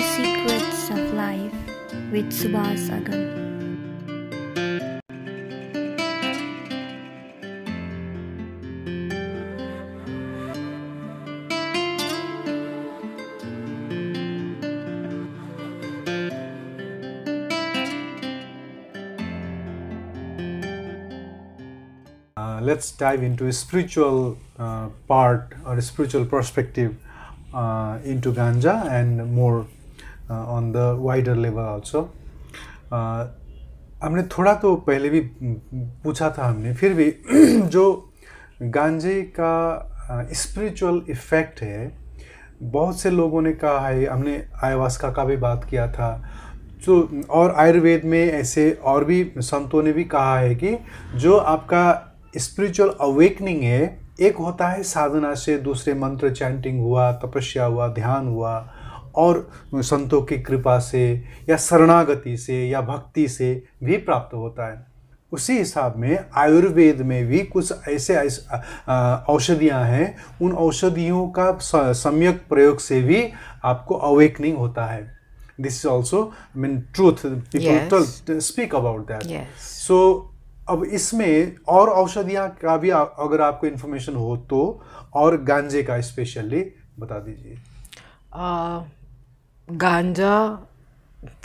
The Secrets of Life with Subhas Agam. Uh, let's dive into a spiritual uh, part or a spiritual perspective uh, into ganja and more on the wider level also हमने थोड़ा तो पहले भी पूछा था हमने फिर भी जो गांजे का स्पिरिचुअल uh, इफ़ेक्ट है बहुत से लोगों ने कहा है हमने आयवास्का का भी बात किया था तो और आयुर्वेद में ऐसे और भी संतों ने भी कहा है कि जो आपका स्पिरिचुअल अवेकनिंग है एक होता है साधना से दूसरे मंत्र चैंटिंग हुआ तपस्या हुआ ध्यान हुआ और संतों की कृपा से या शरणागति से या भक्ति से भी प्राप्त होता है उसी हिसाब में आयुर्वेद में भी कुछ ऐसे औषधियाँ हैं उन औषधियों का सम्यक प्रयोग से भी आपको अवेकनिंग होता है this is also mean mean truth people yes. tell, speak अब इसमें और औषधियाँ का भी आ, अगर आपको इन्फॉर्मेशन हो तो और गांजे का स्पेशली बता दीजिए uh, गांजा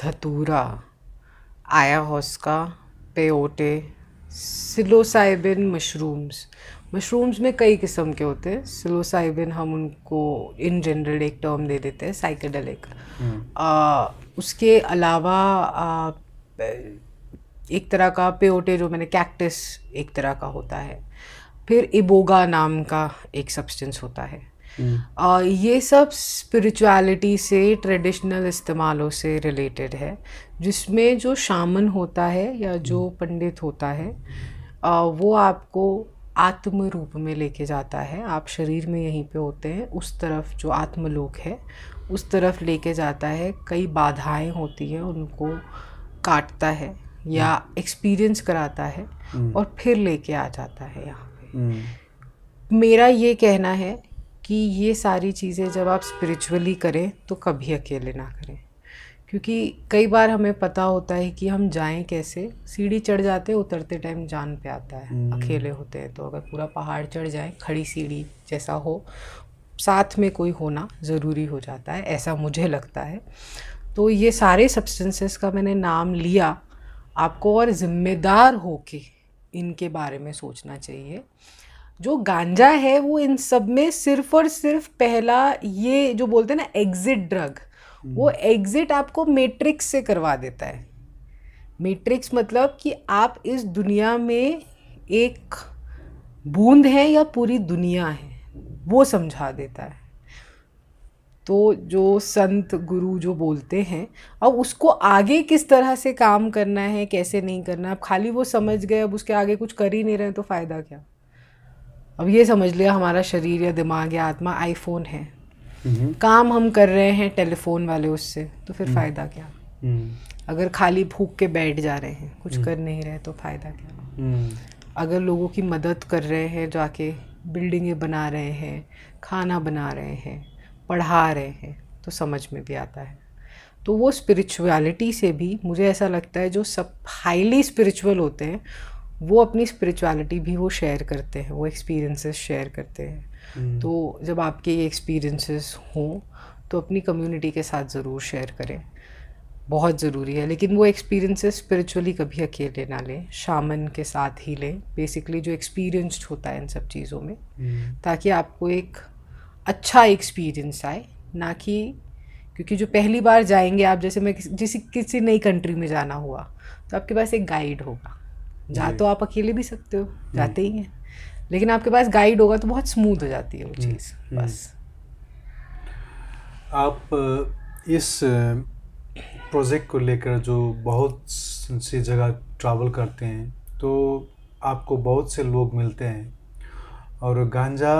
धतूरा आया ayahuasca peyote psilocybin mushrooms mushrooms में कई किस्म के होते हैं सिलोसाइबिन हम उनको इन जनरल एक टर्म दे देते हैं साइकेडेलिक हम्म। उसके अलावा आ, एक तरह का पेओटे जो मैंने कैक्टस एक तरह का होता है फिर इबोगा नाम का एक सब्सटेंस होता है आ, हम्म। ये सब स्पिरिचुअलिटी से ट्रेडिशनल इस्तेमालों से रिलेटेड है जिसमें जो शामन होता है या जो हम्म। पंडित होता है आ, वो आपको आत्म रूप में लेके जाता है आप शरीर में यहीं पे होते हैं उस तरफ जो आत्मलोक है उस तरफ लेके जाता है कई बाधाएं होती हैं उनको काटता है या एक्सपीरियंस हम्म। कराता है और फिर लेके आ जाता है यहाँ पे मेरा ये कहना है कि ये सारी चीज़ें जब आप स्पिरिचुअली करें तो कभी अकेले ना करें क्योंकि कई बार हमें पता होता है कि हम जाएं कैसे सीढ़ी चढ़ जाते उतरते टाइम जान पे आता है हम्म। अकेले होते हैं तो अगर पूरा पहाड़ चढ़ जाए खड़ी सीढ़ी जैसा हो साथ में कोई होना ज़रूरी हो जाता है ऐसा मुझे लगता है तो ये सारे सब्सटेंसेस का मैंने नाम लिया आपको और ज़िम्मेदार होके इनके बारे में सोचना चाहिए जो गांजा है वो इन सब में सिर्फ और सिर्फ पहला ये जो बोलते हैं ना एग्जिट ड्रग वो एग्जिट हम्म। आपको मेट्रिक्स से करवा देता है मेट्रिक्स मतलब कि आप इस दुनिया में एक बूंद है या पूरी दुनिया है वो समझा देता है तो जो संत गुरु जो बोलते हैं अब उसको आगे किस तरह से काम करना है कैसे नहीं करना अब खाली वो समझ गए अब उसके आगे कुछ कर ही नहीं रहे तो फ़ायदा क्या अब ये समझ लिया हमारा शरीर या दिमाग या आत्मा आईफोन है हम्म। काम हम कर रहे हैं टेलीफोन वाले उससे तो फिर हम्म। फ़ायदा क्या हम्म। अगर खाली भूख के बैठ जा रहे हैं कुछ कर नहीं रहे तो फ़ायदा क्या अगर लोगों की मदद कर रहे हैं जाके बिल्डिंगें बना रहे हैं खाना बना रहे हैं पढ़ा रहे हैं तो समझ में भी आता है तो वो स्पिरिचुअलिटी से भी मुझे ऐसा लगता है जो सब हाईली स्पिरिचुअल होते हैं वो अपनी स्पिरिचुअलिटी भी वो शेयर करते हैं वो एक्सपीरियंसेस शेयर करते हैं हम्म। तो जब आपके ये एक्सपीरियंसेस हों तो अपनी कम्युनिटी के साथ ज़रूर शेयर करें बहुत ज़रूरी है लेकिन वो एक्सपीरियंसेस स्पिरिचुअली कभी अकेले ना लें शामन के साथ ही लें बेसिकली जो एक्सपीरियंस्ड होता है इन सब चीज़ों में हम्म। ताकि आपको एक अच्छा एक्सपीरियंस आए ना कि क्योंकि जो पहली बार जाएंगे आप जैसे मैं किसी किसी नई कंट्री में जाना हुआ तो आपके पास एक गाइड होगा जा तो आप अकेले भी सकते हो जाते ही हैं लेकिन आपके पास गाइड होगा तो बहुत स्मूथ हो जाती है वो चीज़ बस आप इस प्रोजेक्ट को लेकर जो बहुत सी जगह ट्रैवल करते हैं तो आपको बहुत से लोग मिलते हैं और गांजा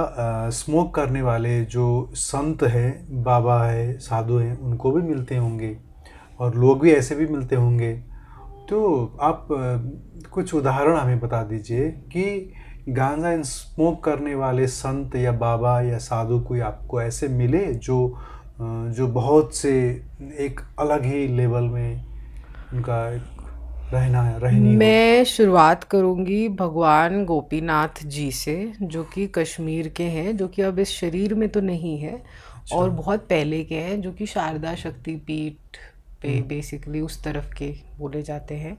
स्मोक करने वाले जो संत हैं बाबा है साधु हैं उनको भी मिलते होंगे और लोग भी ऐसे भी मिलते होंगे तो आप कुछ उदाहरण हमें बता दीजिए कि गांजा इन स्मोक करने वाले संत या बाबा या साधु कोई आपको ऐसे मिले जो जो बहुत से एक अलग ही लेवल में उनका रहना है रहनी मैं शुरुआत करूंगी भगवान गोपीनाथ जी से जो कि कश्मीर के हैं जो कि अब इस शरीर में तो नहीं है अच्छा। और बहुत पहले के हैं जो कि शारदा शक्ति पीठ पे बेसिकली हम्म। उस तरफ के बोले जाते हैं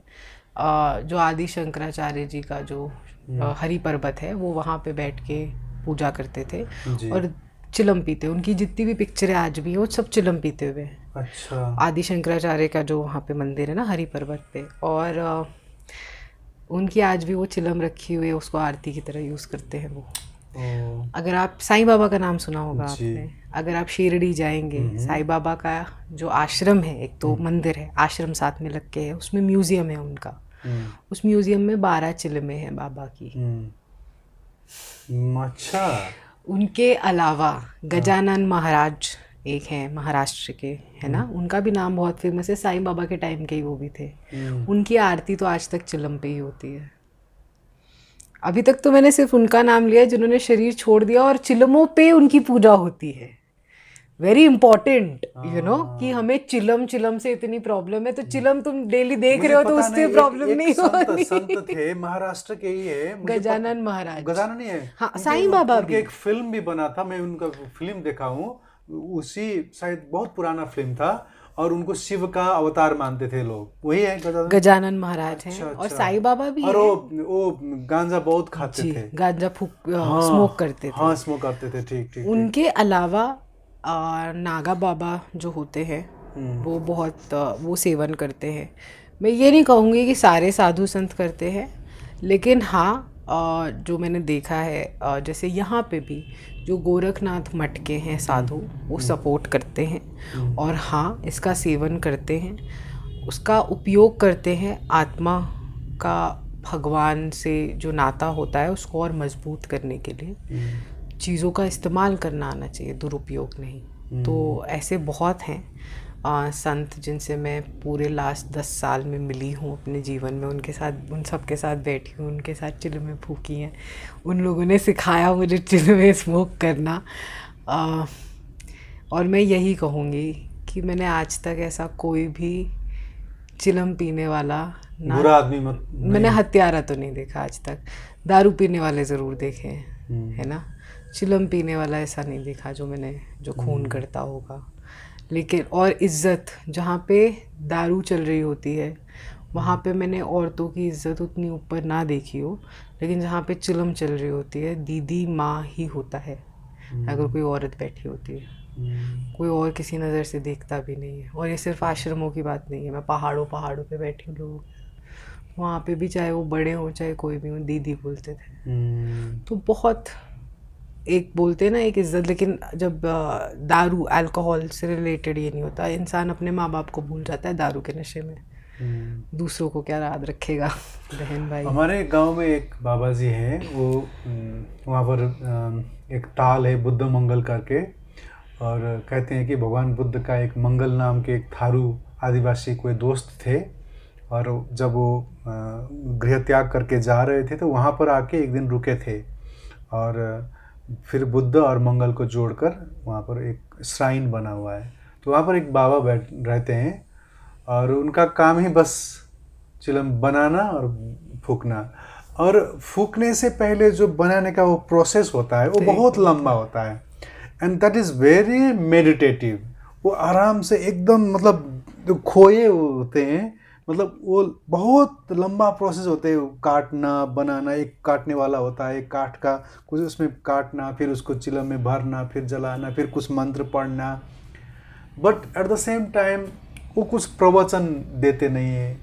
जो आदि शंकराचार्य जी का जो हम्म। हरी पर्वत है वो वहाँ पे बैठ के पूजा करते थे और चिलम पीते उनकी जितनी भी पिक्चरें आज भी वो सब चिलम पीते हुए अच्छा आदि शंकराचार्य का जो वहाँ पे मंदिर है ना हरी पर्वत पे और उनकी आज भी वो चिलम रखी हुई है उसको आरती की तरह यूज़ करते हैं वो अगर आप साईं बाबा का नाम सुना होगा आपने अगर आप शिरडी जाएंगे हम्म। साईं बाबा का जो आश्रम है एक तो हम्म। मंदिर है आश्रम साथ में लग के है उसमें म्यूजियम है उनका हम्म। उस म्यूजियम में बारह चिलमे हैं बाबा की अच्छा उनके अलावा हाँ। गजानन महाराज एक है महाराष्ट्र के है ना उनका भी नाम बहुत फेमस है साईं बाबा के टाइम के ही वो भी थे उनकी आरती तो आज तक चिलम पे ही होती है अभी तक तो मैंने सिर्फ उनका नाम लिया जिन्होंने शरीर छोड़ दिया और चिलमों पे उनकी पूजा होती है वेरी इंपॉर्टेंट यू नो कि हमें चिलम चिलम से इतनी प्रॉब्लम है तो हम्म। चिलम तुम डेली देख रहे हो तो उससे प्रॉब्लम नहीं होनी संत, थे महाराष्ट्र के ही है गजानन महाराज गजानन ही है हाँ साईं बाबा भी एक फिल्म भी बना था मैं उनका फिल्म देखा हूँ उसी शायद बहुत पुराना फिल्म था और उनको शिव का अवतार मानते थे लोग वही है गजानन गजानन महाराज हैं अच्छा, और अच्छा। साई बाबा भी और वो वो गांजा बहुत खाते थे गांजा फूक हाँ, स्मोक करते हाँ, थे हाँ स्मोक करते थे ठीक ठीक उनके अलावा आ, नागा बाबा जो होते हैं हम्म। वो बहुत वो सेवन करते हैं मैं ये नहीं कहूँगी कि सारे साधु संत करते हैं लेकिन हाँ जो मैंने देखा है जैसे यहाँ पे भी जो गोरखनाथ मठ के हैं साधु वो सपोर्ट हम्म। करते हैं हम्म। और हाँ इसका सेवन करते हैं उसका उपयोग करते हैं आत्मा का भगवान से जो नाता होता है उसको और मजबूत करने के लिए हम्म। चीज़ों का इस्तेमाल करना आना चाहिए दुरुपयोग नहीं तो ऐसे बहुत हैं संत जिनसे मैं पूरे लास्ट दस साल में मिली हूँ अपने जीवन में उनके साथ उन सब के साथ बैठी हूँ उनके साथ में फूकी हैं उन लोगों ने सिखाया मुझे में स्मोक करना आ, और मैं यही कहूँगी कि मैंने आज तक ऐसा कोई भी चिलम पीने वाला ना बुरा आदमी मत मैंने हत्यारा तो नहीं देखा आज तक दारू पीने वाले ज़रूर देखे हैं हम्म। है ना चिलम पीने वाला ऐसा नहीं देखा जो मैंने जो खून हम्म। करता होगा लेकिन और इज़्ज़त जहाँ पे दारू चल रही होती है वहाँ पे मैंने औरतों की इज़्ज़त उतनी ऊपर ना देखी हो लेकिन जहाँ पे चिलम चल रही होती है दीदी माँ ही होता है अगर कोई औरत बैठी होती है हम्म। कोई और किसी नज़र से देखता भी नहीं है और ये सिर्फ आश्रमों की बात नहीं है मैं पहाड़ों पहाड़ों पे बैठी हूँ लोगों वहाँ पे भी चाहे वो बड़े हों चाहे कोई भी हो दीदी बोलते थे हम्म। तो बहुत एक बोलते हैं ना एक इज्जत लेकिन जब दारू अल्कोहल से रिलेटेड ये नहीं होता इंसान अपने माँ बाप को भूल जाता है दारू के नशे में हम्म। दूसरों को क्या याद रखेगा बहन भाई हमारे गांव में एक बाबा जी हैं वो वहाँ पर एक ताल है बुद्ध मंगल करके और कहते हैं कि भगवान बुद्ध का एक मंगल नाम के एक थारू आदिवासी कोई दोस्त थे और जब वो गृह त्याग करके जा रहे थे तो वहाँ पर आके एक दिन रुके थे और फिर बुद्ध और मंगल को जोड़कर वहाँ पर एक श्राइन बना हुआ है तो वहाँ पर एक बाबा बैठ रहते हैं और उनका काम ही बस चिलम बनाना और फूकना और फूकने से पहले जो बनाने का वो प्रोसेस होता है वो बहुत लंबा होता है and that is very meditative वो आराम से एकदम मतलब खोए होते हैं मतलब वो बहुत लंबा प्रोसेस होते है काटना बनाना एक काटने वाला होता है एक काट का कुछ उसमें काटना फिर उसको चिलम में भरना फिर जलाना फिर कुछ मंत्र पढ़ना but at the same time वो कुछ प्रवचन देते नहीं है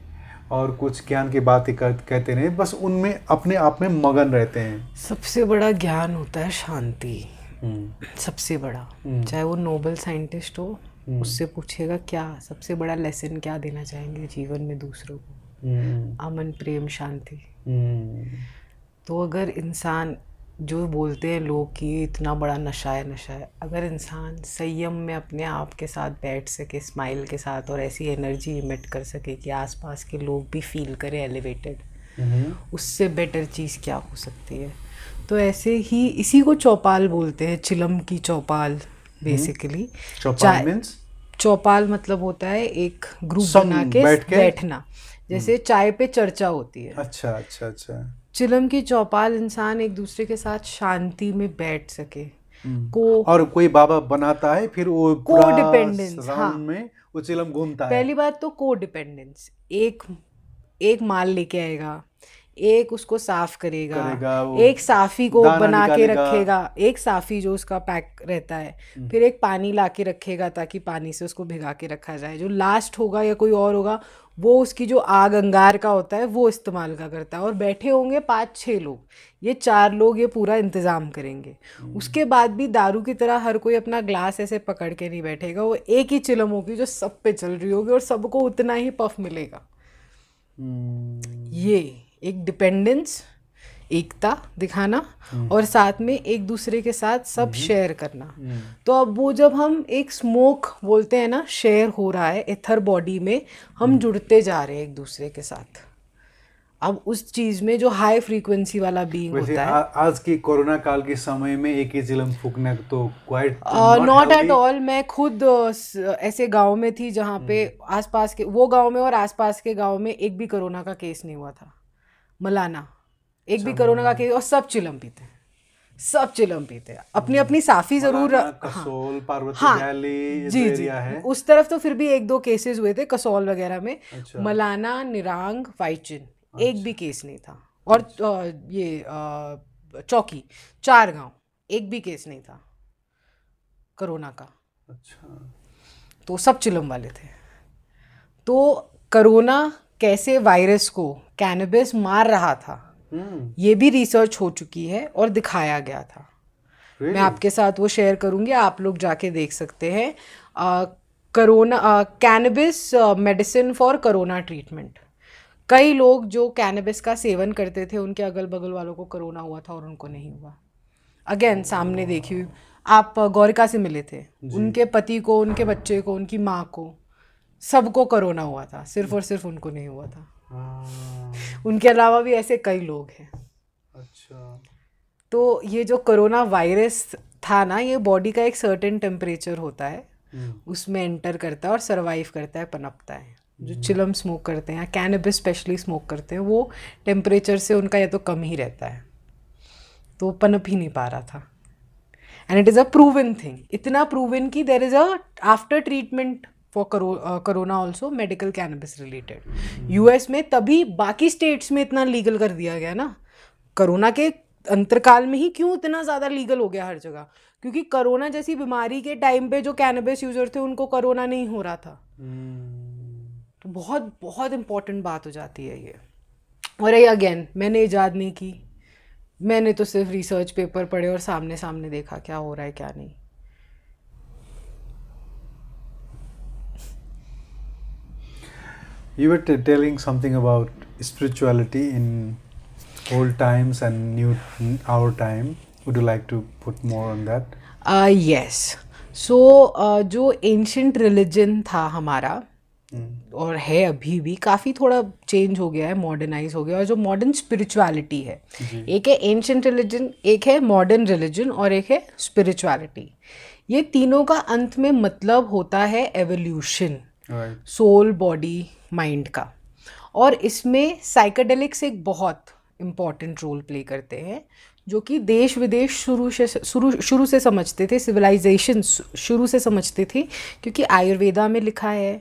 और कुछ ज्ञान की बातें कर कहते नहीं बस उनमें अपने आप में मगन रहते हैं सबसे बड़ा ज्ञान होता है शांति हम्म। सबसे बड़ा हम्म। चाहे वो नोबल साइंटिस्ट हो हम्म। उससे पूछेगा क्या सबसे बड़ा लेसन क्या देना चाहेंगे जीवन में दूसरों को हम्म। अमन प्रेम शांति हम्म। तो अगर इंसान जो बोलते हैं लोग कि इतना बड़ा नशा है नशा है अगर इंसान संयम में अपने आप के साथ बैठ सके स्माइल के साथ और ऐसी एनर्जी इमिट कर सके कि आसपास के लोग भी फील करें एलिवेटेड उससे बेटर चीज़ क्या हो सकती है तो ऐसे ही इसी को चौपाल बोलते हैं चिलम की चौपाल बेसिकली हम्म। चौपाल मतलब होता है एक ग्रुप बना के बैठना जैसे हम्म। चाय पे चर्चा होती है अच्छा अच्छा अच्छा चिलम की चौपाल इंसान एक दूसरे के साथ शांति में बैठ सके हम्म। को और कोई बाबा बनाता है फिर वो को डिपेंडेंस हाँ में वो चिलम घूमता है पहली बात तो को डिपेंडेंस एक एक माल लेके आएगा एक उसको साफ करेगा, करेगा एक साफी को बना के रखेगा एक साफी जो उसका पैक रहता है हम्म। फिर एक पानी ला के रखेगा ताकि पानी से उसको भिगा के रखा जाए जो लास्ट होगा या कोई और होगा वो उसकी जो आग अंगार का होता है वो इस्तेमाल का करता है और बैठे होंगे पाँच छः लोग ये चार लोग ये पूरा इंतज़ाम करेंगे हम्म। उसके बाद भी दारू की तरह हर कोई अपना ग्लास ऐसे पकड़ के नहीं बैठेगा वो एक ही चिलम होगी जो सब पे चल रही होगी और सबको उतना ही पफ मिलेगा हम्म। ये एक डिपेंडेंस एकता दिखाना हम्म। और साथ में एक दूसरे के साथ सब शेयर हम्म। करना हम्म। तो अब वो जब हम एक स्मोक बोलते हैं ना शेयर हो रहा है एथर बॉडी में हम जुड़ते जा रहे हैं एक दूसरे के साथ अब उस चीज में जो हाई फ्रीक्वेंसी वाला बीइंग होता है आ, आज की कोरोना काल के समय में एक ही जिलम फूकना तो क्वाइट नॉट एट ऑल मैं खुद ऐसे गांव में थी जहाँ पे आसपास के वो गांव में और आसपास के गांव में एक भी कोरोना का केस नहीं हुआ था मलाना एक भी कोरोना का केस और सब चिलम पीते हैं सब चिलम पीते हैं अपनी अपनी साफी जरूर हाँ। कसोल पार्वती हाँ, जी जी है। उस तरफ तो फिर भी एक दो केसेस हुए थे कसोल वगैरह में अच्छा। मलाना निरांग वाइचिन अच्छा। एक भी केस अच्छा। नहीं था और अच्छा। ये चौकी चार गांव एक भी केस नहीं था कोरोना का अच्छा तो सब चिलम वाले थे तो कोरोना कैसे वायरस को कैनबिस मार रहा था hmm. ये भी रिसर्च हो चुकी है और दिखाया गया था really? मैं आपके साथ वो शेयर करूँगी आप लोग जाके देख सकते हैं corona cannabis medicine for corona treatment कई लोग जो कैनबिस का सेवन करते थे उनके अगल बगल वालों को करोना हुआ था और उनको नहीं हुआ अगेन oh, सामने देखी आप गौरिका से मिले थे उनके पति को उनके बच्चे को उनकी माँ को सबको कोरोना हुआ था सिर्फ और सिर्फ उनको नहीं हुआ था हाँ। उनके अलावा भी ऐसे कई लोग हैं अच्छा तो ये जो कोरोना वायरस था ना ये बॉडी का एक सर्टेन टेम्परेचर होता है हम्म। उसमें एंटर करता है और सरवाइव करता है पनपता है जो हम्म। चिलम स्मोक करते हैं या कैनबिस स्पेशली स्मोक करते हैं वो टेम्परेचर से उनका या तो कम ही रहता है तो पनप ही नहीं पा रहा था and it is a proven thing इतना प्रूवन कि there is a after treatment for corona also medical cannabis related US में तभी बाकी स्टेट्स में इतना लीगल कर दिया गया ना करोना के अंतरकाल में ही क्यों इतना ज़्यादा लीगल हो गया हर जगह क्योंकि करोना जैसी बीमारी के टाइम पे जो कैनबिस यूजर थे उनको करोना नहीं हो रहा था hmm. तो बहुत बहुत इंपॉर्टेंट बात हो जाती है ये और ये अगेन मैंने ईजाद नहीं की मैंने तो सिर्फ रिसर्च पेपर पढ़े और सामने सामने देखा क्या हो रहा है क्या नहीं you were t- telling something about spirituality in old times and new our time would you like to put more on that uh, yes so, uh, jo ancient religion tha hamara hmm. और है अभी भी काफ़ी थोड़ा change हो गया है modernise हो गया और जो मॉडर्न स्पिरिचुअलिटी है एक है एंशंट रिलीजन एक है मॉडर्न रिलीजन और एक है स्पिरिचुअलिटी ये तीनों का अंत में मतलब होता है एवोल्यूशन सोल बॉडी माइंड का और इसमें साइकेडेलिक्स एक बहुत इम्पॉर्टेंट रोल प्ले करते हैं जो कि देश विदेश शुरू से शुरू शुरू से समझते थे सिविलाइजेशन शुरू से समझते थे क्योंकि आयुर्वेदा में लिखा है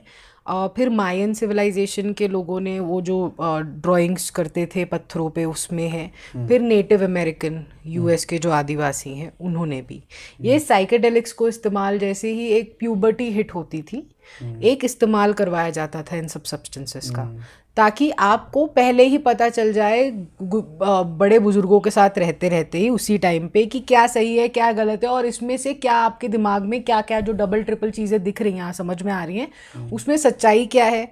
फिर मायन सिविलाइजेशन के लोगों ने वो जो ड्राइंग्स करते थे पत्थरों पे उसमें है हम्म। फिर नेटिव अमेरिकन यूएस के जो आदिवासी हैं उन्होंने भी ये साइकेडेलिक्स को इस्तेमाल जैसे ही एक प्यूबर्टी हिट होती थी हम्म। एक इस्तेमाल करवाया जाता था इन सब सब्सटेंसेस का हम्म। ताकि आपको पहले ही पता चल जाए बड़े बुज़ुर्गों के साथ रहते रहते ही उसी टाइम पे कि क्या सही है क्या गलत है और इसमें से क्या आपके दिमाग में क्या क्या जो डबल ट्रिपल चीज़ें दिख रही हैं समझ में आ रही हैं हम्म। उसमें सच्चाई क्या है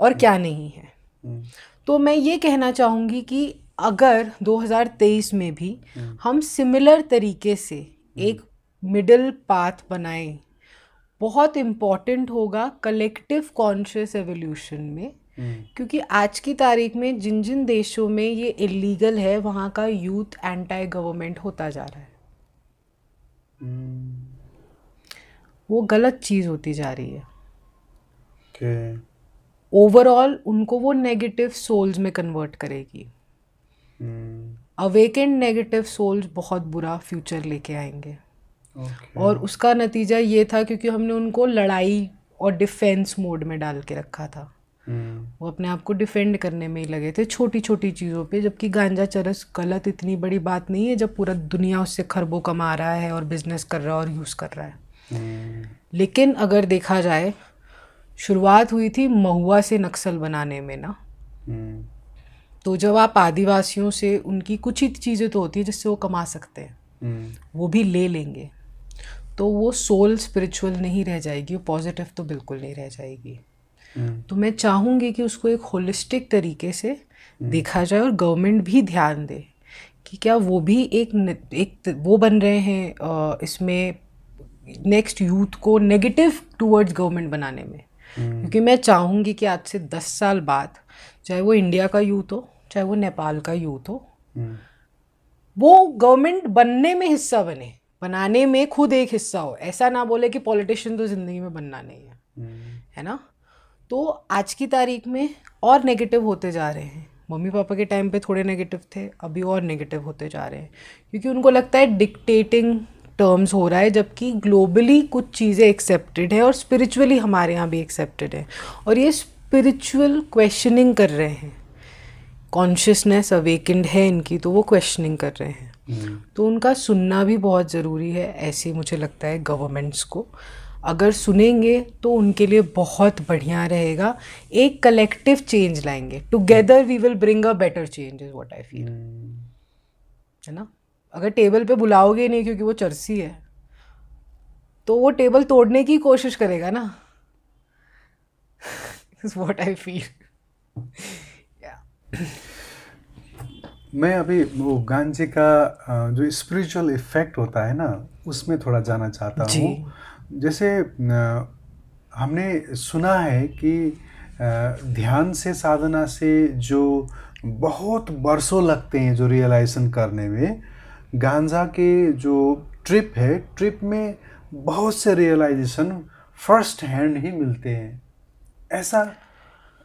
और क्या हम्म। नहीं है हम्म। तो मैं ये कहना चाहूँगी कि अगर 2023 में भी हम सिमिलर तरीके से एक मिडल पाथ बनाएं बहुत इम्पॉर्टेंट होगा कलेक्टिव कॉन्शियस एवोल्यूशन में हम्म। क्योंकि आज की तारीख में जिन जिन देशों में ये इलीगल है वहाँ का यूथ एंटी गवर्नमेंट होता जा रहा है हम्म। वो गलत चीज़ होती जा रही है ओवरऑल okay. उनको वो नेगेटिव सोल्स में कन्वर्ट करेगी अवेकेंड नेगेटिव सोल्स बहुत बुरा फ्यूचर लेके आएंगे okay. और उसका नतीजा ये था क्योंकि हमने उनको लड़ाई और डिफेंस मोड में डाल के रखा था हम्म। वो अपने आप को डिफेंड करने में ही लगे थे छोटी छोटी चीज़ों पे जबकि गांजा चरस गलत इतनी बड़ी बात नहीं है जब पूरा दुनिया उससे खरबों कमा रहा है और बिजनेस कर रहा है और यूज़ कर रहा है हम्म। लेकिन अगर देखा जाए शुरुआत हुई थी महुआ से नक्सल बनाने में ना हम्म। तो जब आप आदिवासियों से उनकी कुछ ही चीज़ें तो होती है जिससे वो कमा सकते हैं वो भी ले लेंगे तो वो सोल स्पिरिचुअल नहीं रह जाएगी वो पॉजिटिव तो बिल्कुल नहीं रह जाएगी हम्म। तो मैं चाहूँगी कि उसको एक होलिस्टिक तरीके से हम्म। देखा जाए और गवर्नमेंट भी ध्यान दे कि क्या वो भी एक एक वो बन रहे हैं इसमें नेक्स्ट यूथ को नेगेटिव टूवर्ड्स गवर्नमेंट बनाने में हम्म। क्योंकि मैं चाहूँगी कि आज से दस साल बाद चाहे वो इंडिया का यूथ हो चाहे वो नेपाल का यूथ हो वो गवर्नमेंट बनने में हिस्सा बने बनाने में खुद एक हिस्सा हो ऐसा ना बोले कि पॉलिटिशियन तो ज़िंदगी में बनना नहीं है है ना तो आज की तारीख में और नेगेटिव होते जा रहे हैं मम्मी पापा के टाइम पे थोड़े नेगेटिव थे अभी और नेगेटिव होते जा रहे हैं क्योंकि उनको लगता है डिक्टेटिंग टर्म्स हो रहा है जबकि ग्लोबली कुछ चीज़ें एक्सेप्टेड है और स्पिरिचुअली हमारे यहाँ भी एक्सेप्टेड है और ये स्पिरिचुअल क्वेश्चनिंग कर रहे हैं कॉन्शियसनेस अवेकेंड है इनकी तो वो क्वेश्चनिंग कर रहे हैं हम्म। तो उनका सुनना भी बहुत ज़रूरी है ऐसे मुझे लगता है गवर्नमेंट्स को अगर सुनेंगे तो उनके लिए बहुत बढ़िया रहेगा एक कलेक्टिव चेंज लाएंगे together we will bring a better change is what I feel है ना अगर टेबल पे बुलाओगे नहीं क्योंकि वो चरसी है तो वो टेबल तोड़ने की कोशिश करेगा ना इज वॉट आई फील मैं अभी वो गांजे का जो स्पिरिचुअल इफेक्ट होता है ना उसमें थोड़ा जाना चाहता हूँ जैसे हमने सुना है कि ध्यान से साधना से जो बहुत बरसों लगते हैं जो रियलाइजेशन करने में गांजा के जो ट्रिप है ट्रिप में बहुत से रियलाइजेशन फर्स्ट हैंड ही मिलते हैं ऐसा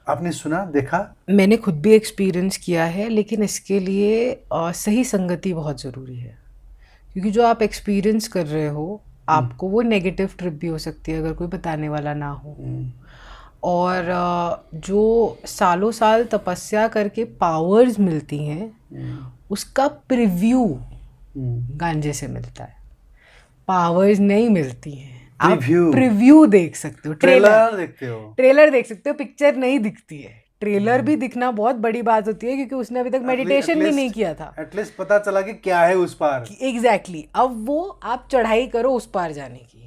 आपने सुना देखा मैंने खुद भी एक्सपीरियंस किया है लेकिन इसके लिए सही संगति बहुत ज़रूरी है क्योंकि जो आप एक्सपीरियंस कर रहे हो हम्म। आपको वो नेगेटिव ट्रिप भी हो सकती है अगर कोई बताने वाला ना हो हम्म। और जो सालों साल तपस्या करके पावर्स मिलती हैं हम्म। उसका प्रिव्यू गांजे से मिलता है पावर्स नहीं मिलती हैं आप प्रिव्यू देख सकते हो ट्रेलर देखते हो ट्रेलर देख सकते हो पिक्चर नहीं दिखती है ट्रेलर हम्म। भी दिखना बहुत बड़ी बात होती है क्योंकि उसने अभी तक मेडिटेशन भी नहीं किया था एटलीस्ट पता चला कि क्या है उस पार एग्जैक्टली exactly. अब वो आप चढ़ाई करो उस पार जाने की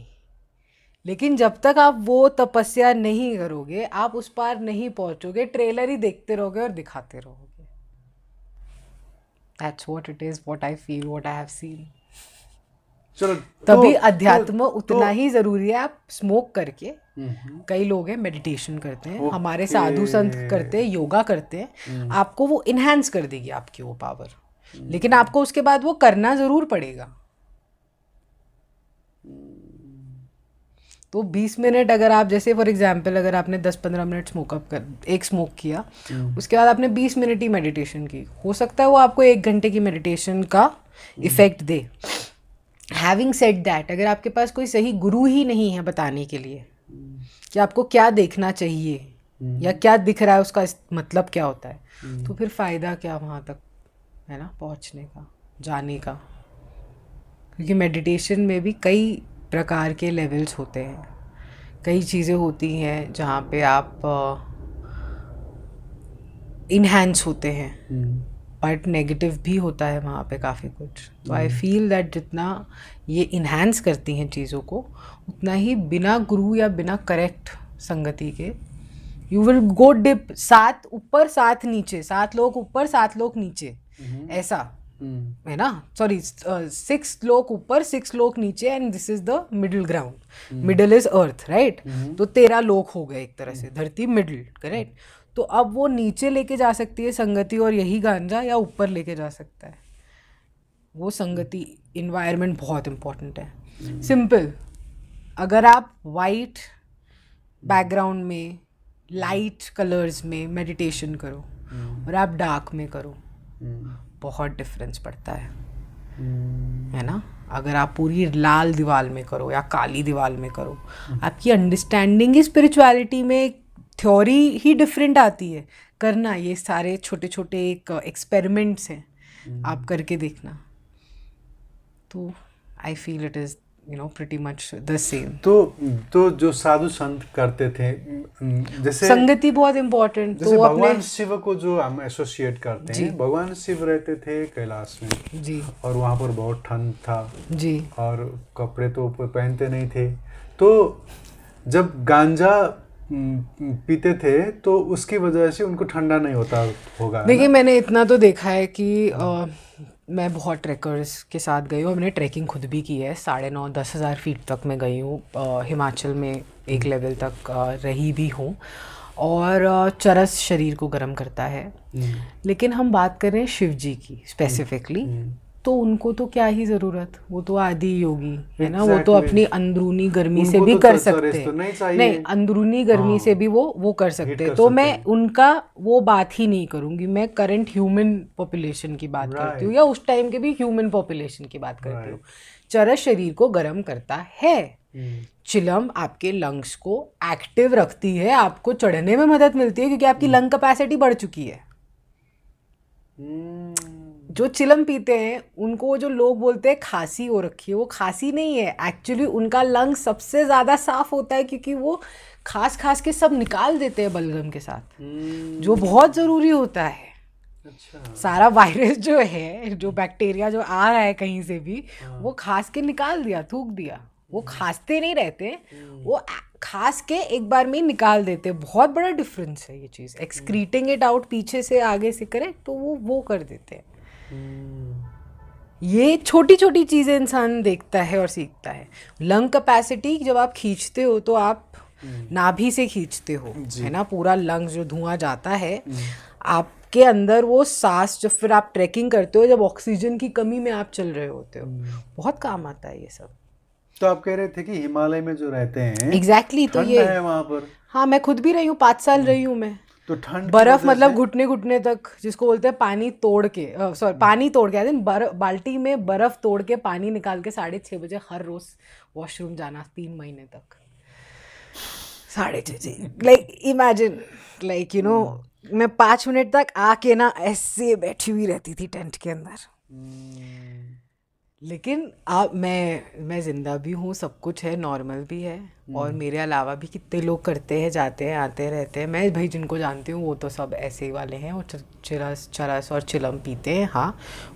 लेकिन जब तक आप वो तपस्या नहीं करोगे आप उस पार नहीं पहुंचोगे ट्रेलर ही देखते रहोगे और दिखाते रहोगे that's what it is what I feel what I have seen चलो तो तभी तो, अध्यात्म तो, उतना तो, ही जरूरी है आप स्मोक करके हम्म। कई लोग हैं मेडिटेशन करते हैं okay. हमारे साधु संत करते हैं योगा करते हैं हम्म। आपको वो इन्हेंस कर देगी आपकी वो पावर हम्म। लेकिन आपको उसके बाद वो करना ज़रूर पड़ेगा तो 20 मिनट अगर आप जैसे फॉर एग्जांपल अगर आपने 10-15 मिनट स्मोकअप कर एक स्मोक किया उसके बाद आपने 20 मिनट ही मेडिटेशन की हो सकता है वो आपको एक घंटे की मेडिटेशन का effect they having set that अगर आपके पास कोई सही गुरु ही नहीं है बताने के लिए कि आपको क्या देखना चाहिए हम्म। या क्या दिख रहा है उसका मतलब क्या होता है हम्म। तो फिर फ़ायदा क्या वहाँ तक है ना पहुँचने का जाने का क्योंकि मेडिटेशन में भी कई प्रकार के लेवल्स होते हैं कई चीज़ें होती हैं जहाँ पे आप इन्हेंस होते हैं हम्म। बट नेगेटिव भी होता है वहाँ पे काफ़ी कुछ तो आई फील दैट जितना ये इन्हेंस करती हैं चीज़ों को उतना ही बिना गुरु या बिना करेक्ट संगति के यू विल गो डिप सात ऊपर सात नीचे सात लोग ऊपर सात लोग नीचे hmm. ऐसा hmm. है ना सॉरी सिक्स लोग ऊपर सिक्स लोग नीचे and this is the middle ground middle is earth right तो तेरह लोग हो गए एक तरह से hmm. धरती मिडिल करेक्ट तो अब वो नीचे लेके जा सकती है संगति और यही गांजा या ऊपर लेके जा सकता है वो संगति इन्वायरमेंट बहुत इम्पॉर्टेंट है सिंपल अगर आप वाइट बैकग्राउंड में लाइट कलर्स में मेडिटेशन करो हम्म। और आप डार्क में करो हम्म। बहुत डिफरेंस पड़ता है हम्म। है ना अगर आप पूरी लाल दीवार में करो या काली दीवार में करो आपकी अंडरस्टैंडिंग ही स्पिरिचुअलिटी में थ्योरी ही डिफरेंट आती है करना ये सारे छोटे छोटे एक एक्सपेरिमेंट्स हैं हम्म। आप करके देखना तो I feel it is you know pretty much the same तो तो जो साधु संत करते थे जैसे संगति बहुत इम्पोर्टेंट तो भगवान शिव को जो हम एसोसिएट करते हैं भगवान शिव रहते थे कैलाश में जी और वहाँ पर बहुत ठंड था जी और कपड़े तो पहनते नहीं थे तो जब गांजा हम्म, पीते थे तो उसकी वजह से उनको ठंडा नहीं होता होगा देखिए मैंने इतना तो देखा है कि आ, हाँ। मैं बहुत ट्रैकर्स के साथ गई हूँ हमने ट्रैकिंग खुद भी की है साढ़े नौ दस हज़ार फीट तक मैं गई हूँ हिमाचल में एक लेवल हम्म। तक आ, रही भी हूँ और चरस शरीर को गर्म करता है हम्म। लेकिन हम बात करें शिव जी की स्पेसिफिकली तो उनको तो क्या ही जरूरत वो तो आदि योगी है exactly. ना वो तो अपनी अंदरूनी गर्मी से भी तो कर तो सकते हैं नहीं, नहीं अंदरूनी गर्मी हाँ। से भी वो वो कर सकते हैं तो सकते मैं उनका वो बात ही नहीं करूंगी मैं करंट ह्यूमन पॉपुलेशन की बात right. करती हूँ या उस टाइम के भी ह्यूमन पॉपुलेशन की बात करती हूँ चरस शरीर को गर्म करता है हम्म। चिलम आपके लंग्स को एक्टिव रखती है आपको चढ़ने में मदद मिलती है क्योंकि आपकी लंग हम्म। कैपेसिटी बढ़ चुकी है हम्म। जो चिलम पीते हैं उनको जो लोग बोलते हैं खांसी हो रखी है वो खांसी नहीं है एक्चुअली उनका लंग सबसे ज़्यादा साफ होता है क्योंकि वो खास खास के सब निकाल देते हैं बलगम के साथ हम्म। जो बहुत ज़रूरी होता है अच्छा। सारा वायरस जो है जो बैक्टीरिया जो आ रहा है कहीं से भी हाँ। वो खास के निकाल दिया थूक दिया वो हम्म। खांसते नहीं रहते हम्म। वो खास के एक बार में निकाल देते बहुत बड़ा डिफरेंस है ये चीज़ एक्सक्रीटिंग इट आउट पीछे से आगे से करें तो वो वो कर देते हैं हम्म। ये छोटी छोटी चीज़ें इंसान देखता है और सीखता है लंग कैपेसिटी जब आप खींचते हो तो आप हम्म। नाभि से खींचते हो है ना पूरा लंग्स जो धुआं जाता है हम्म। आपके अंदर वो सांस जब फिर आप ट्रैकिंग करते हो जब ऑक्सीजन की कमी में आप चल रहे होते हो बहुत काम आता है ये सब तो आप कह रहे थे कि हिमालय में जो रहते हैं एग्जैक्टली exactly, तो ये है वहां पर हाँ मैं खुद भी रही हूँ पाँच साल रही हूँ मैं तो ठंड बर्फ मतलब घुटने घुटने तक जिसको बोलते हैं पानी तोड़ के सॉरी पानी तोड़ के दिन बर बाल्टी में बर्फ तोड़ के पानी निकाल के साढ़े छः बजे हर रोज वॉशरूम जाना तीन महीने तक साढ़े छः like imagine like you know मैं पाँच मिनट तक आके ना ऐसे बैठी हुई रहती थी टेंट के अंदर hmm. लेकिन आप मैं मैं ज़िंदा भी हूँ सब कुछ है नॉर्मल भी है हम्म। और मेरे अलावा भी कितने लोग करते हैं जाते हैं आते रहते हैं मैं भाई जिनको जानती हूँ वो तो सब ऐसे ही वाले हैं और चरस चरस और चिलम पीते हैं हाँ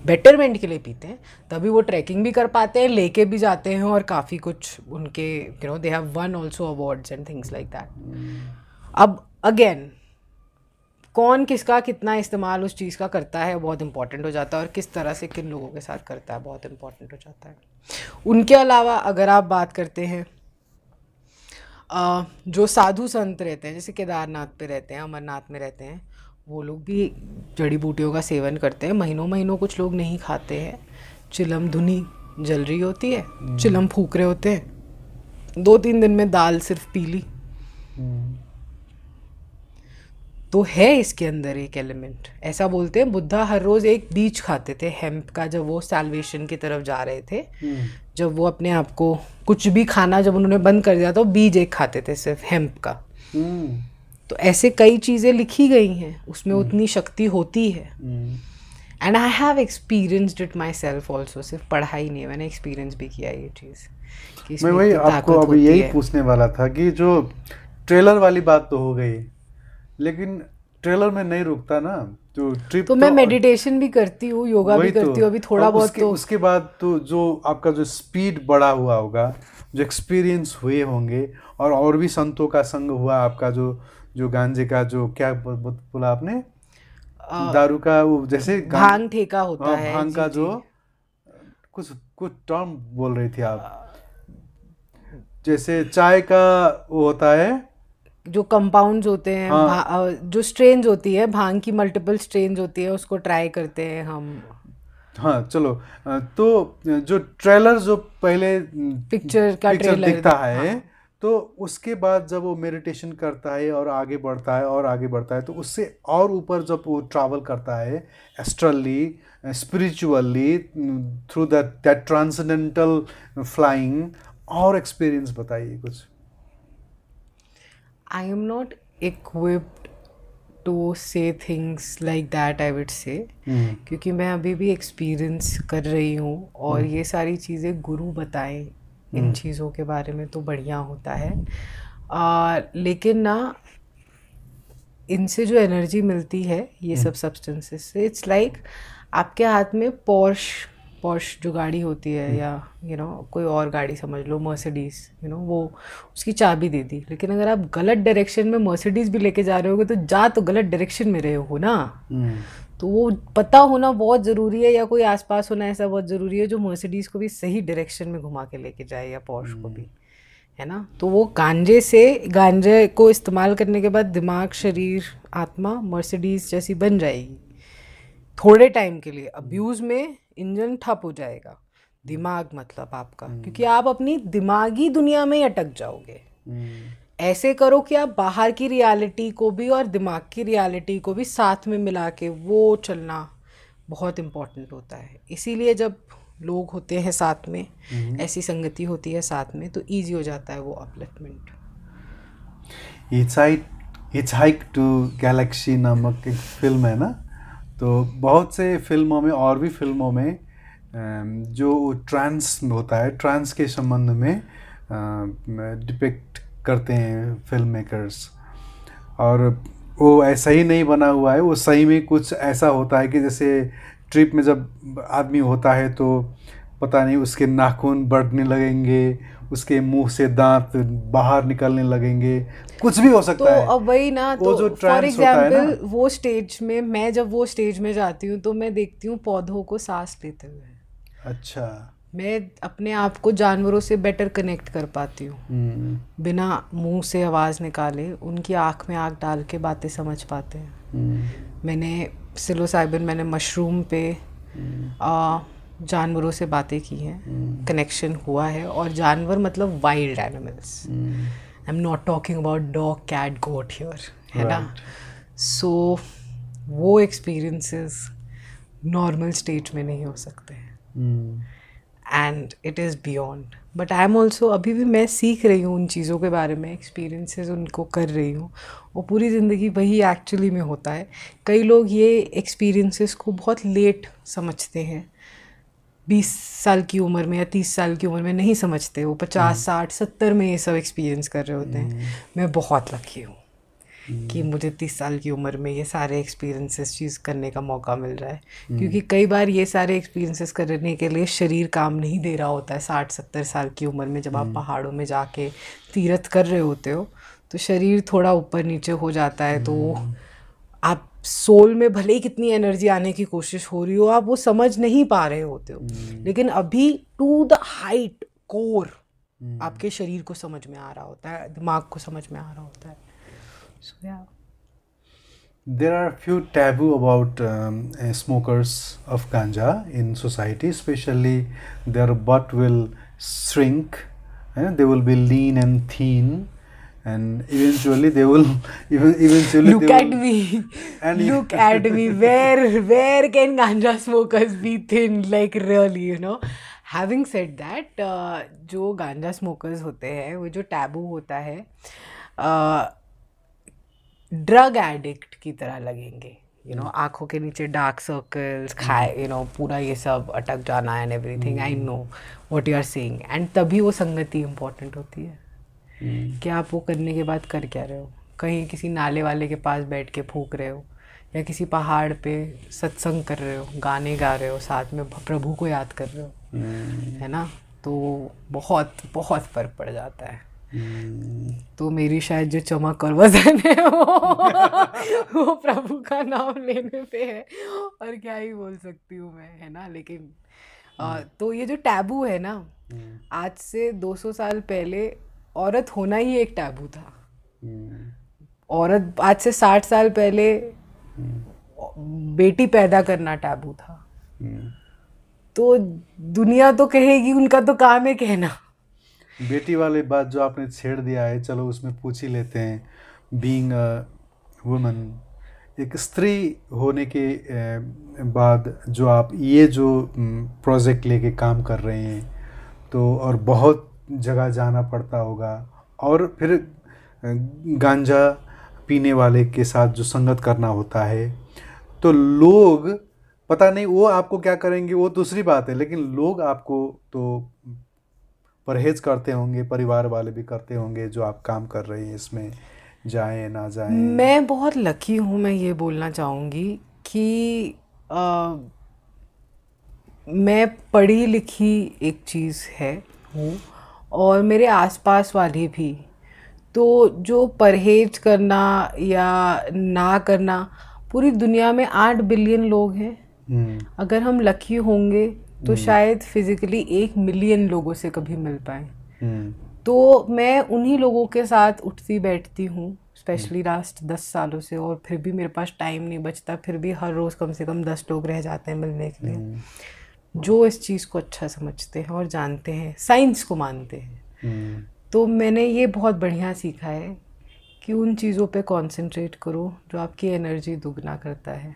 बेटरमेंट के लिए पीते हैं तभी वो ट्रैकिंग भी कर पाते हैं लेके भी जाते हैं और काफ़ी कुछ उनके you know they have won also awards and things like that अब अगेन कौन किसका कितना इस्तेमाल उस चीज़ का करता है बहुत इंपॉर्टेंट हो जाता है और किस तरह से किन लोगों के साथ करता है बहुत इंपॉर्टेंट हो जाता है उनके अलावा अगर आप बात करते हैं जो साधु संत रहते हैं जैसे केदारनाथ पे रहते हैं अमरनाथ में रहते हैं वो लोग भी जड़ी बूटियों का सेवन करते हैं महीनों महीनों कुछ लोग नहीं खाते हैं चिलम धुनी जल रही होती है चिलम फूक रहे होते हैं दो तीन दिन में दाल सिर्फ पी ली हम्म। तो है इसके अंदर एक एलिमेंट ऐसा बोलते हैं बुद्धा हर रोज एक बीज खाते थे हेम्प का जब वो सैलवेशन की तरफ जा रहे थे हम्म. जब वो अपने आप को कुछ भी खाना जब उन्होंने बंद कर दिया तो बीज एक खाते थे सिर्फ हेम्प का हम्म. तो ऐसे कई चीज़ें लिखी गई हैं उसमें हम्म. उतनी शक्ति होती है and I have experienced it myself also सिर्फ पढ़ा ही नहीं है मैंने एक्सपीरियंस भी किया ये चीज़ मैं वही आपको अब यही पूछने वाला था कि जो ट्रेलर वाली बात तो हो गई लेकिन ट्रेलर में नहीं रुकता ना तो ट्रिप तो, तो मैं मेडिटेशन तो- भी करती हूँ योगा भी तो। करती हूँ अभी थोड़ा बहुत उसके, तो उसके बाद तो जो आपका जो स्पीड बढ़ा हुआ होगा जो एक्सपीरियंस हुए होंगे और और भी संतों का संग हुआ आपका जो जो गांजे का जो क्या बोला आपने दारू का वो जैसे भांग ठेका हाँ, होता आ, है भांग का जो कुछ कुछ टर्म बोल रही थी आप जैसे चाय का वो होता है जो कंपाउंड्स होते हैं हाँ, जो स्ट्रेन होती है भांग की मल्टीपल स्ट्रेन होती है उसको ट्राई करते हैं हम हाँ चलो तो जो ट्रेलर जो पहले पिक्चर का पिक्चर ट्रेलर दिखता है हाँ। तो उसके बाद जब वो मेडिटेशन करता है और आगे बढ़ता है और आगे बढ़ता है तो उससे और ऊपर जब वो ट्रैवल करता है astrally spiritually through that transcendental flying और एक्सपीरियंस बताइए कुछ I am not equipped to say things like that I would say mm-hmm. क्योंकि मैं अभी भी एक्सपीरियंस कर रही हूँ और mm. ये सारी चीज़ें गुरु बताएं mm. इन mm-hmm. चीज़ों के बारे में तो बढ़िया होता है आ, लेकिन ना इनसे जो एनर्जी मिलती है ये सब सब्सटेंसेस से इट्स लाइक like, आपके हाथ में पोर्श पॉश जो गाड़ी होती है हम्म। या यू you नो know, कोई और गाड़ी समझ लो मर्सिडीज़ यू नो वो उसकी चाबी दे दी लेकिन अगर आप गलत डायरेक्शन में मर्सिडीज़ भी लेके जा रहे होगे तो जा तो गलत डायरेक्शन में रहे हो ना हम्म। तो वो पता होना बहुत ज़रूरी है या कोई आसपास होना ऐसा बहुत ज़रूरी है जो मर्सिडीज़ को भी सही डायरेक्शन में घुमा के लेके जाए या पॉश को भी है ना तो वो गांजे से गांजे को इस्तेमाल करने के बाद दिमाग शरीर आत्मा मर्सिडीज़ जैसी बन जाएगी थोड़े टाइम के लिए अब्यूज़ में इंजन ठप हो जाएगा हम्म। दिमाग मतलब आपका हम्म। क्योंकि आप अपनी दिमागी दुनिया में अटक जाओगे हम्म। ऐसे करो कि आप बाहर की रियलिटी को भी और दिमाग की रियलिटी को भी साथ में मिला के वो चलना बहुत इम्पॉर्टेंट होता है इसीलिए जब लोग होते हैं साथ में ऐसी संगति होती है साथ में तो ईजी हो जाता है वो upliftment it's hike to galaxy नामक एक फिल्म है ना तो बहुत से फिल्मों में और भी फिल्मों में जो ट्रांस होता है ट्रांस के संबंध में डिपेक्ट करते हैं फिल्म मेकर्स और वो ऐसा ही नहीं बना हुआ है वो सही में कुछ ऐसा होता है कि जैसे ट्रिप में जब आदमी होता है तो पता नहीं उसके नाखून बढ़ने लगेंगे उसके मुंह से दांत बाहर निकलने लगेंगे कुछ भी हो सकता तो है अब वही ना तो फॉर एग्जाम्पल वो स्टेज में मैं जब वो स्टेज में जाती हूँ तो मैं देखती हूँ पौधों को सांस लेते हुए अच्छा मैं अपने आप को जानवरों से बेटर कनेक्ट कर पाती हूँ हम्म। बिना मुंह से आवाज़ निकाले उनकी आंख में आग डाल के बातें समझ पाते हैं हम्म। मैंने सिलोसाइबिन मैंने मशरूम पे हम्म। आ, जानवरों से बातें की हैं कनेक्शन hmm. हुआ है और जानवर मतलब wild animals I am not talking about dog cat goat here है ना सो वो एक्सपीरियंसेस नॉर्मल स्टेट में नहीं हो सकते and it is beyond but I am also अभी भी मैं सीख रही हूँ उन चीज़ों के बारे में एक्सपीरियंसेस उनको कर रही हूँ और पूरी ज़िंदगी वही एक्चुअली में होता है कई लोग ये एक्सपीरियंसेस को बहुत लेट समझते हैं बीस साल की उम्र में या तीस साल की उम्र में नहीं समझते वो पचास हम्म। साठ सत्तर में ये सब एक्सपीरियंस कर रहे होते हैं हम्म। मैं बहुत लकी हूँ कि हम्म। मुझे तीस साल की उम्र में ये सारे एक्सपीरियंसेस चीज़ करने का मौका मिल रहा है क्योंकि कई बार ये सारे एक्सपीरियंसेस करने के लिए शरीर काम नहीं दे रहा होता है साठ सत्तर साल की उम्र में जब आप पहाड़ों में जाके तीरथ कर रहे होते हो तो शरीर थोड़ा ऊपर नीचे हो जाता है तो आप सोल में भले ही कितनी एनर्जी आने की कोशिश हो रही हो आप वो समझ नहीं पा रहे होते हो हम्म। लेकिन अभी टू द हाइट कोर आपके शरीर को समझ में आ रहा होता है दिमाग को समझ में आ रहा होता है there are few taboo about smokers of ganja in society specially there but will shrink they will be lean and thin and eventually they will even eventually look at will, me and look at me where where can ganja smokers be thin like really you know having set that जो ganja smokers होते हैं वो जो taboo होता है drug uh, addict की तरह लगेंगे यू नो आँखों के नीचे डार्क सर्कल्स खाए यू नो पूरा ये सब अटक जाना and everything I know what you are saying and तभी वो संगति इम्पोर्टेंट होती है हम्म। कि आप वो करने के बाद कर क्या रहे हो कहीं किसी नाले वाले के पास बैठ के फूक रहे हो या किसी पहाड़ पे सत्संग कर रहे हो गाने गा रहे हो साथ में प्रभु को याद कर रहे हो हम्म। है ना तो बहुत बहुत फ़र्क पड़ जाता है हम्म। तो मेरी शायद जो चमक और वजन है वो वो प्रभु का नाम लेने पे है और क्या ही बोल सकती हूँ मैं है ना लेकिन आ, तो ये जो टैबू है ना आज से 200 साल पहले औरत होना ही एक टैबू था हम्म। औरत आज से साठ साल पहले हम्म। बेटी पैदा करना टैबू था हम्म। तो दुनिया तो कहेगी उनका तो काम है कहना बेटी वाली बात जो आपने छेड़ दिया है चलो उसमें पूछ ही लेते हैं बींग वुमन एक स्त्री होने के बाद जो आप ये जो प्रोजेक्ट लेके काम कर रहे हैं तो और बहुत जगह जाना पड़ता होगा और फिर गांजा पीने वाले के साथ जो संगत करना होता है तो लोग पता नहीं वो आपको क्या करेंगे वो दूसरी बात है लेकिन लोग आपको तो परहेज करते होंगे परिवार वाले भी करते होंगे जो आप काम कर रहे हैं इसमें जाए ना जाए मैं बहुत लकी हूँ मैं ये बोलना चाहूँगी कि आ, मैं पढ़ी लिखी एक चीज़ है हूँ और मेरे आसपास वाले भी तो जो परहेज करना या ना करना पूरी दुनिया में आठ बिलियन लोग हैं हम्म। अगर हम लकी होंगे तो हम्म। शायद फिज़िकली एक मिलियन लोगों से कभी मिल पाए हम्म। तो मैं उन्हीं लोगों के साथ उठती बैठती हूँ स्पेशली लास्ट दस सालों से और फिर भी मेरे पास टाइम नहीं बचता फिर भी हर रोज़ कम से कम दस लोग रह जाते हैं मिलने के लिए जो इस चीज़ को अच्छा समझते हैं और जानते हैं साइंस को मानते हैं हम्म। तो मैंने ये बहुत बढ़िया सीखा है कि उन चीज़ों पे कंसंट्रेट करो जो आपकी एनर्जी दुगना करता है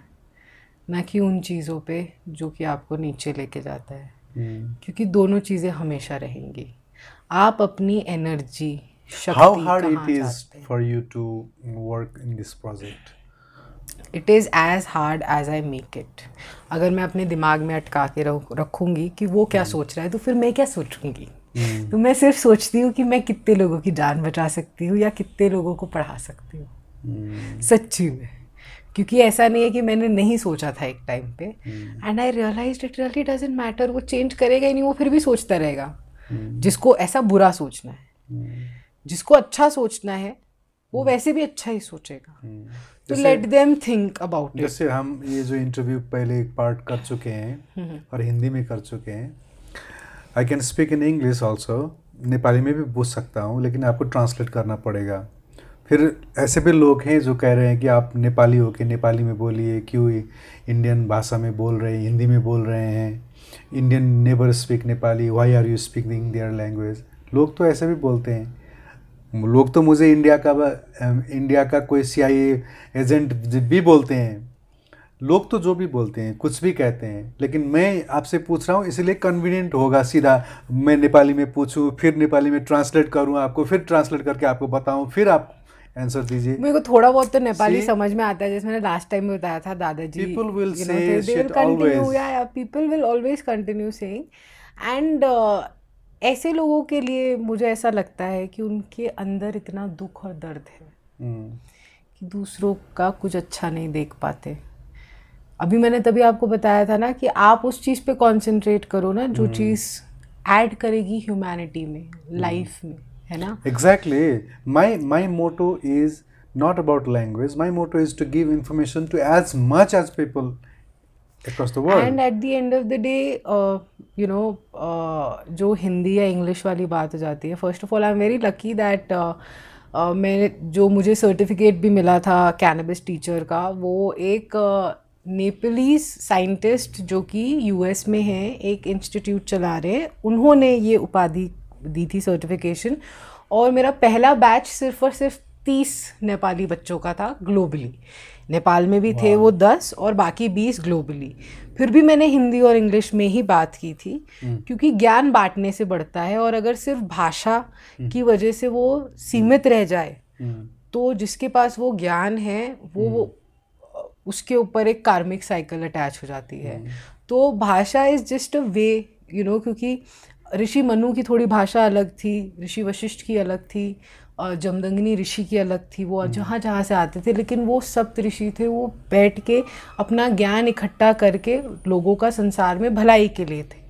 ना कि उन चीज़ों पे जो कि आपको नीचे लेके जाता है हम्म। क्योंकि दोनों चीज़ें हमेशा रहेंगी आप अपनी energy How hard it is for you to work in this project? It is as hard as I make it अगर मैं अपने दिमाग में अटका के रखूँगी कि वो क्या hmm. सोच रहा है तो फिर मैं क्या सोचूँगी hmm. तो मैं सिर्फ सोचती हूँ कि मैं कितने लोगों की जान बचा सकती हूँ या कितने लोगों को पढ़ा सकती हूँ hmm. सच्ची में क्योंकि ऐसा नहीं है कि मैंने नहीं सोचा था एक टाइम पे and I realise it really doesn't matter वो चेंज करेगा ही नहीं वो फिर भी सोचता रहेगा जिसको ऐसा बुरा सोचना है जिसको अच्छा सोचना है वो वैसे भी अच्छा ही सोचेगा to let them think about जैसे हम ये जो इंटरव्यू पहले एक पार्ट कर चुके हैं और हिंदी में कर चुके हैं I can speak in English also Nepali में भी पूछ सकता हूँ लेकिन आपको ट्रांसलेट करना पड़ेगा फिर ऐसे भी लोग हैं जो कह रहे हैं कि आप नेपाली हो के नेपाली में बोलिए क्यों इंडियन भाषा में बोल रहे हैं हिंदी में बोल रहे हैं Indian neighbour speak Nepali why are you speaking their language लोग तो ऐसे भी बोलते हैं लोग तो मुझे इंडिया का इंडिया का कोई सी एजेंट भी बोलते हैं लोग तो जो भी बोलते हैं कुछ भी कहते हैं लेकिन मैं आपसे पूछ रहा हूँ इसलिए कन्वीनियंट होगा सीधा मैं नेपाली में पूछूँ फिर नेपाली में ट्रांसलेट करूँ आपको फिर ट्रांसलेट करके आपको बताऊँ फिर आप आंसर दीजिए मेरे को थोड़ा बहुत तो नेपाली See, समझ में आता है जैसे मैंने लास्ट टाइम भी बताया था दादाजी people will say people will always continue saying and ऐसे लोगों के लिए मुझे ऐसा लगता है कि उनके अंदर इतना दुख और दर्द है हम्म। कि दूसरों का कुछ अच्छा नहीं देख पाते अभी मैंने तभी आपको बताया था ना कि आप उस चीज़ पे कंसंट्रेट करो ना जो हम्म। चीज़ ऐड करेगी ह्यूमैनिटी में लाइफ हम्म। में है ना exactly my my motto is not about language my motto is to give information to as much as people across the world and at the end of the day uh, you know uh, जो हिंदी या English वाली बात हो जाती है first of all I am very lucky that मैंने जो मुझे सर्टिफिकेट भी मिला था कैनबिस टीचर का वो एक नेपलीज uh, साइंटिस्ट जो कि यूएस में हैं एक इंस्टीट्यूट चला रहे हैं उन्होंने ये उपाधि दी थी सर्टिफिकेशन और मेरा पहला बैच सिर्फ और सिर्फ तीस नेपाली बच्चों का था ग्लोबली नेपाल में भी थे वो दस और बाकी बीस ग्लोबली फिर भी मैंने हिंदी और इंग्लिश में ही बात की थी हम्म। क्योंकि ज्ञान बांटने से बढ़ता है और अगर सिर्फ भाषा हम्म। की वजह से वो सीमित रह जाए हम्म। तो जिसके पास वो ज्ञान है वो उसके ऊपर एक कार्मिक साइकिल अटैच हो जाती है तो भाषा is just a way you know क्योंकि ऋषि मनु की थोड़ी भाषा अलग थी ऋषि वशिष्ठ की अलग थी जमदंगनी ऋषि की अलग थी वो हम्म। जहाँ जहाँ से आते थे लेकिन वो सप्त ऋषि थे वो बैठ के अपना ज्ञान इकट्ठा करके लोगों का संसार में भलाई के लिए थे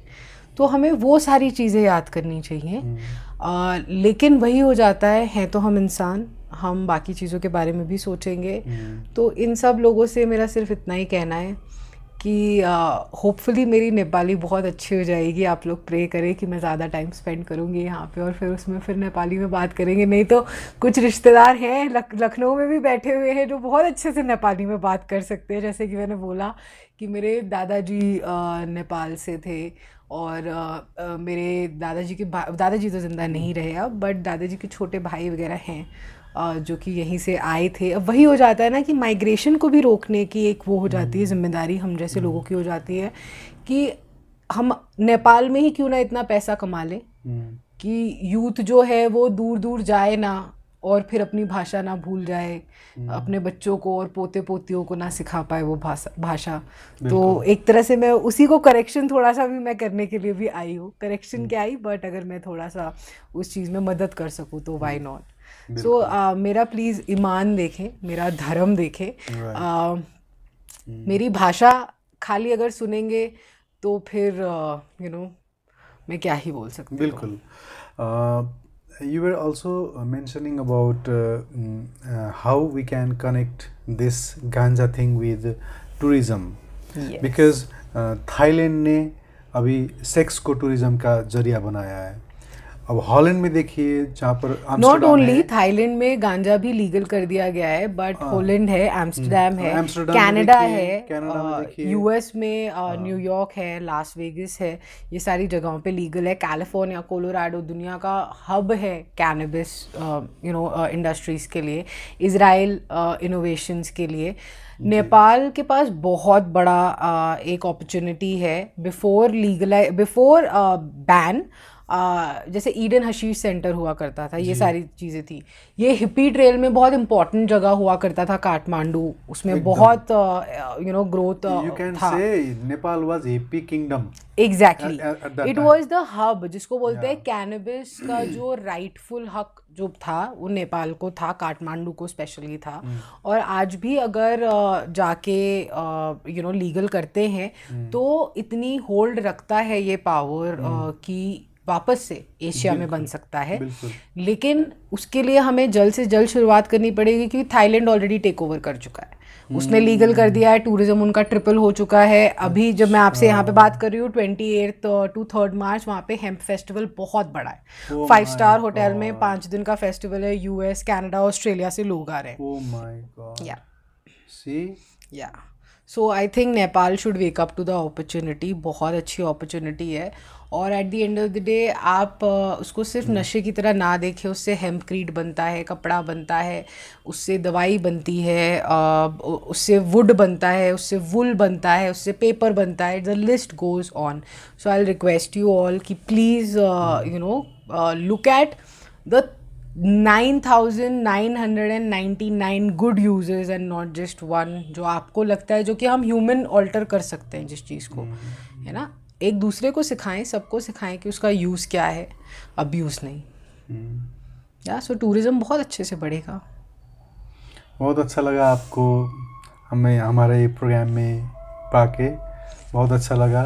तो हमें वो सारी चीज़ें याद करनी चाहिए आ, हम्म। लेकिन वही हो जाता है हैं तो हम इंसान हम बाकी चीज़ों के बारे में भी सोचेंगे हम्म। तो इन सब लोगों से मेरा सिर्फ इतना ही कहना है कि होपफुली मेरी नेपाली बहुत अच्छी हो जाएगी आप लोग प्रे करें कि मैं ज़्यादा टाइम स्पेंड करूँगी यहाँ पे और फिर उसमें फिर नेपाली में बात करेंगे नहीं तो कुछ रिश्तेदार हैं लखनऊ में भी बैठे हुए हैं जो बहुत अच्छे से नेपाली में बात कर सकते हैं जैसे कि मैंने बोला कि मेरे दादाजी नेपाल से थे और आ, आ, मेरे दादाजी के दादाजी तो ज़िंदा नहीं रहे अब बट दादाजी के छोटे भाई वगैरह हैं जो कि यहीं से आए थे अब वही हो जाता है ना कि माइग्रेशन को भी रोकने की एक वो हो जाती है हम्म। जिम्मेदारी हम जैसे हम्म। लोगों की हो जाती है कि हम नेपाल में ही क्यों ना इतना पैसा कमा लें हम्म। कि यूथ जो है वो दूर दूर जाए ना और फिर अपनी भाषा ना भूल जाए अपने बच्चों को और पोते पोतियों को ना सिखा पाए वो भाषा भाषा तो एक तरह से मैं उसी को करेक्शन थोड़ा सा भी मैं करने के लिए भी आई हूँ करेक्शन क्या आई बट अगर मैं थोड़ा सा उस चीज़ में मदद कर सकूँ तो वाई नॉट सो uh, मेरा प्लीज ईमान देखें मेरा धर्म देखें uh, hmm। मेरी भाषा खाली अगर सुनेंगे तो फिर यू uh, नो मैं क्या ही बोल सकती बिल्कुल you are also mentioning about how we can connect this ganja thing with tourism because Thailand ने अभी सेक्स को टूरिज्म का जरिया बनाया है अब हॉलैंड में देखिए जहाँ पर नॉट ओनली थाईलैंड में गांजा भी लीगल कर दिया गया है बट हॉलैंड हाँ। है एम्स्टरडेम हाँ, है कनाडा है यूएस में न्यूयॉर्क हाँ। है लास वेगस है ये सारी जगहों पे लीगल है कैलिफोर्निया कोलोराडो दुनिया का हब है कैनबिस यू नो इंडस्ट्रीज़ के लिए इसराइल इनोवेशंस uh, के लिए नेपाल के पास बहुत बड़ा uh, एक अपॉर्चुनिटी है बिफोर लीगलाइज बिफोर बैन जैसे ईडन हशीश सेंटर हुआ करता था ये सारी चीज़ें थी ये हिप्पी ट्रेल में बहुत इंपॉर्टेंट जगह हुआ करता था काठमांडू उसमें बहुत यू नो ग्रोथ था Nepal was hippie kingdom exactly it was the hub जिसको बोलते हैं कैनबिस का जो राइटफुल हक जो था वो नेपाल को था काठमांडू को स्पेशली था mm. और आज भी अगर जाके यू नो लीगल करते हैं mm. तो इतनी होल्ड रखता है ये पावर mm. कि वापस से एशिया में बन सकता है लेकिन उसके लिए हमें जल्द से जल्द शुरुआत करनी पड़ेगी क्योंकि थाईलैंड ऑलरेडी टेक ओवर कर चुका है उसने लीगल हम्म। कर दिया है टूरिज्म उनका ट्रिपल हो चुका है अभी जब मैं आपसे यहाँ पे अच्छा। बात कर रही हूँ twenty eight to third March वहाँ पे हेम्प फेस्टिवल बहुत बड़ा है फाइव स्टार होटल में पांच दिन का फेस्टिवल है यूएस कनाडा ऑस्ट्रेलिया से लोग आ रहे हैं या या so I think Nepal should wake up to the opportunity बहुत अच्छी अपॉर्चुनिटी है और at the end of the day आप उसको सिर्फ हम्म। नशे की तरह ना देखें उससे हेम्पक्रीड बनता है कपड़ा बनता है उससे दवाई बनती है उससे वुड बनता है उससे वुल बनता है उससे पेपर बनता है the list goes on so I request you all कि please you know look at the 9999 good users and not just one जो आपको लगता है जो कि हम ह्यूमन ऑल्टर कर सकते हैं जिस चीज़ को हम्म। है ना एक दूसरे को सिखाएं सबको सिखाएं कि उसका यूज़ क्या है अब यूज़ नहीं या सो टूरिज़्म बहुत अच्छे से बढ़ेगा बहुत अच्छा लगा आपको हमें हमारे प्रोग्राम में पाके बहुत अच्छा लगा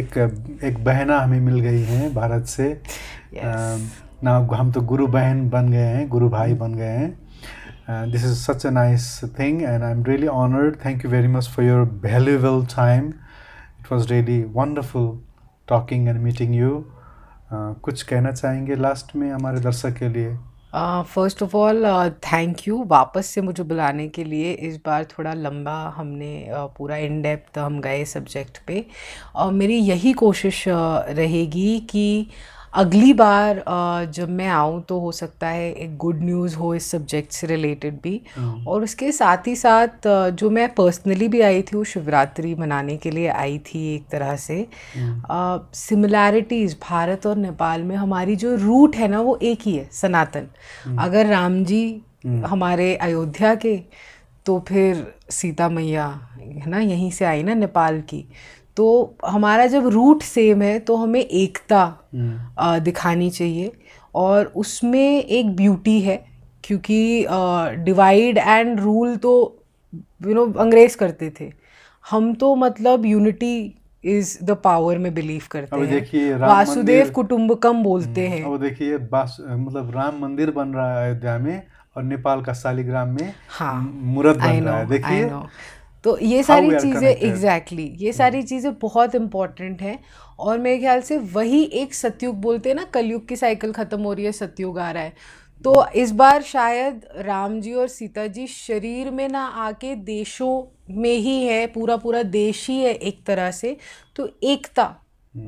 एक एक बहना हमें मिल गई हैं भारत से yes. ना हम तो गुरु बहन बन गए हैं गुरु भाई बन गए हैं this is such a nice thing and I am really honoured thank you very much for your valuable time was really wonderful talking and meeting you कुछ कहना चाहेंगे लास्ट में हमारे दर्शक के लिए first of all thank you वापस से मुझे बुलाने के लिए इस बार थोड़ा लंबा हमने uh, पूरा इन डेप्थ हम गए सब्जेक्ट पे और uh, मेरी यही कोशिश uh, रहेगी कि uh, अगली बार जब मैं आऊँ तो हो सकता है एक गुड न्यूज़ हो इस सब्जेक्ट से रिलेटेड भी हाँ। और उसके साथ ही साथ जो मैं पर्सनली भी आई थी वो शिवरात्रि मनाने के लिए आई थी एक तरह से सिमिलैरिटीज़ हाँ। भारत और नेपाल में हमारी जो रूट है ना वो एक ही है सनातन हाँ। अगर राम जी हमारे अयोध्या के तो फिर सीता मैया है ना यहीं से आई ना नेपाल की तो हमारा जब रूट सेम है तो हमें एकता हम्म। दिखानी चाहिए और उसमें एक ब्यूटी है क्योंकि डिवाइड एंड रूल तो यू नो अंग्रेज करते थे हम तो मतलब यूनिटी इज द पावर में बिलीव करते हैं देखिए वासुदेव कम बोलते हम्म, हैं वो देखिए मतलब राम मंदिर बन रहा है अयोध्या में और नेपाल का सालीग्राम में हाँ, मूर्त बन know, रहा है देखिए तो ये सारी चीज़ें एग्जैक्टली exactly, ये hmm. सारी चीज़ें बहुत इम्पॉर्टेंट हैं और मेरे ख्याल से वही एक सतयुग बोलते हैं ना कलयुग की साइकिल ख़त्म हो रही है सतयुग आ रहा है तो इस बार शायद राम जी और सीता जी शरीर में ना आके देशों में ही है पूरा पूरा देश ही है एक तरह से तो एकता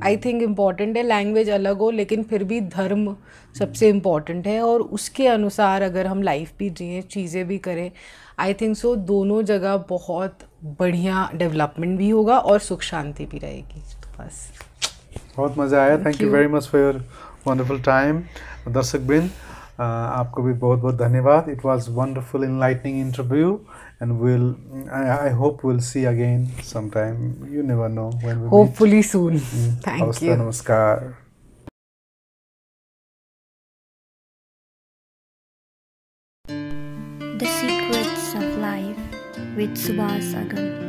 आई थिंक इम्पॉर्टेंट है लैंग्वेज अलग हो लेकिन फिर भी धर्म hmm. सबसे इम्पॉर्टेंट है और उसके अनुसार अगर हम लाइफ भी जिए चीज़ें भी करें आई थिंक सो दोनों जगह बहुत बढ़िया डेवलपमेंट भी होगा और सुख शांति भी रहेगी तो बस बहुत मज़ा आया thank you very much for your wonderful time दर्शक बिन आपको भी बहुत बहुत धन्यवाद it was wonderful enlightening interview and will I hope will see again again you never know know when we hopefully meet. Mm. with Subhas Agam.